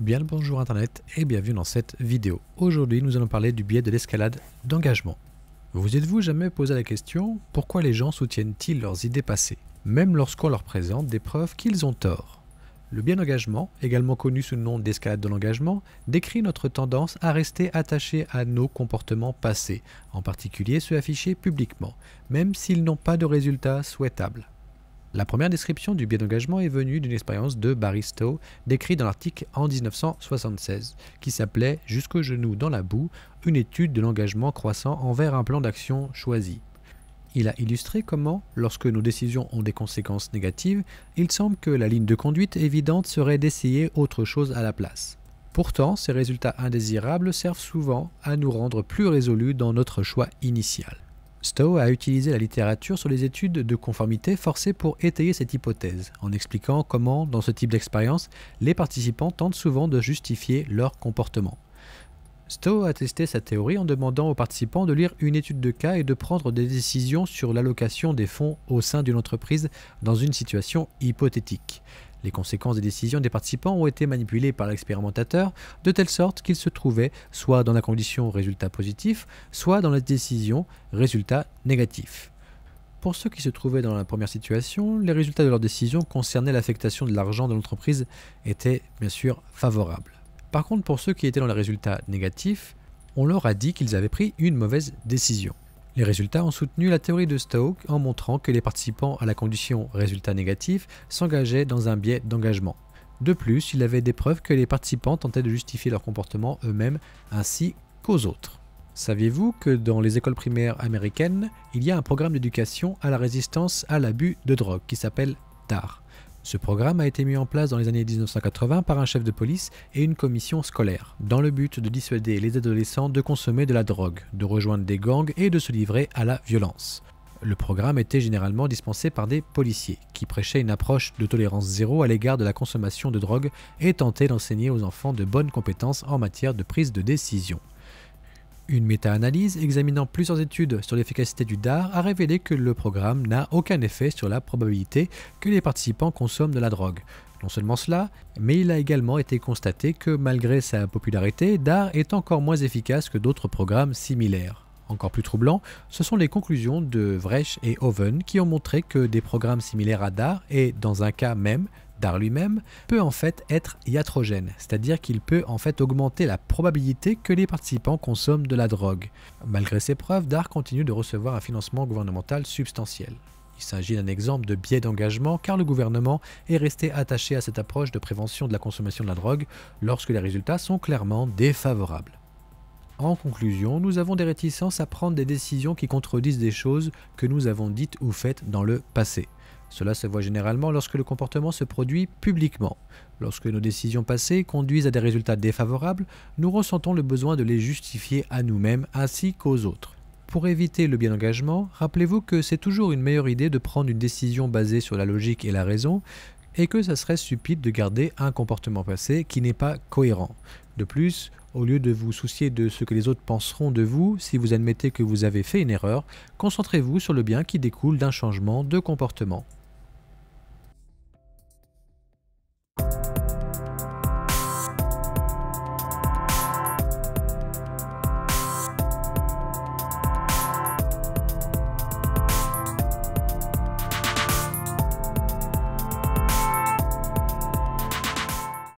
Bien le bonjour internet et bienvenue dans cette vidéo. Aujourd'hui nous allons parler du biais de l'escalade d'engagement. Vous êtes-vous jamais posé la question pourquoi les gens soutiennent-ils leurs idées passées, même lorsqu'on leur présente des preuves qu'ils ont tort Le biais d'engagement, également connu sous le nom d'escalade de l'engagement, décrit notre tendance à rester attaché à nos comportements passés, en particulier ceux affichés publiquement, même s'ils n'ont pas de résultats souhaitables. La première description du biais d'engagement est venue d'une expérience de Baristo, décrite dans l'article en 1976, qui s'appelait Jusqu'au genou dans la boue, une étude de l'engagement croissant envers un plan d'action choisi. Il a illustré comment, lorsque nos décisions ont des conséquences négatives, il semble que la ligne de conduite évidente serait d'essayer autre chose à la place. Pourtant, ces résultats indésirables servent souvent à nous rendre plus résolus dans notre choix initial. Stowe a utilisé la littérature sur les études de conformité forcées pour étayer cette hypothèse, en expliquant comment, dans ce type d'expérience, les participants tentent souvent de justifier leur comportement. Stowe a testé sa théorie en demandant aux participants de lire une étude de cas et de prendre des décisions sur l'allocation des fonds au sein d'une entreprise dans une situation hypothétique. Les conséquences des décisions des participants ont été manipulées par l'expérimentateur de telle sorte qu'ils se trouvaient soit dans la condition résultat positif, soit dans la décision résultat négatif. Pour ceux qui se trouvaient dans la première situation, les résultats de leur décision concernant l'affectation de l'argent de l'entreprise étaient bien sûr favorables. Par contre, pour ceux qui étaient dans les résultats négatifs, on leur a dit qu'ils avaient pris une mauvaise décision. Les résultats ont soutenu la théorie de Stoke en montrant que les participants à la condition résultat négatif s'engageaient dans un biais d'engagement. De plus, il avait des preuves que les participants tentaient de justifier leur comportement eux-mêmes ainsi qu'aux autres. Saviez-vous que dans les écoles primaires américaines, il y a un programme d'éducation à la résistance à l'abus de drogue qui s'appelle TAR ce programme a été mis en place dans les années 1980 par un chef de police et une commission scolaire, dans le but de dissuader les adolescents de consommer de la drogue, de rejoindre des gangs et de se livrer à la violence. Le programme était généralement dispensé par des policiers, qui prêchaient une approche de tolérance zéro à l'égard de la consommation de drogue et tentaient d'enseigner aux enfants de bonnes compétences en matière de prise de décision. Une méta-analyse examinant plusieurs études sur l'efficacité du DAR a révélé que le programme n'a aucun effet sur la probabilité que les participants consomment de la drogue. Non seulement cela, mais il a également été constaté que malgré sa popularité, DAR est encore moins efficace que d'autres programmes similaires. Encore plus troublant, ce sont les conclusions de Vrech et Oven qui ont montré que des programmes similaires à DAR et, dans un cas même, d'art lui-même, peut en fait être iatrogène, c'est-à-dire qu'il peut en fait augmenter la probabilité que les participants consomment de la drogue. Malgré ces preuves, d'art continue de recevoir un financement gouvernemental substantiel. Il s'agit d'un exemple de biais d'engagement car le gouvernement est resté attaché à cette approche de prévention de la consommation de la drogue lorsque les résultats sont clairement défavorables. En conclusion, nous avons des réticences à prendre des décisions qui contredisent des choses que nous avons dites ou faites dans le passé. Cela se voit généralement lorsque le comportement se produit publiquement. Lorsque nos décisions passées conduisent à des résultats défavorables, nous ressentons le besoin de les justifier à nous-mêmes ainsi qu'aux autres. Pour éviter le bien engagement, rappelez-vous que c'est toujours une meilleure idée de prendre une décision basée sur la logique et la raison, et que ça serait stupide de garder un comportement passé qui n'est pas cohérent. De plus, au lieu de vous soucier de ce que les autres penseront de vous si vous admettez que vous avez fait une erreur, concentrez-vous sur le bien qui découle d'un changement de comportement.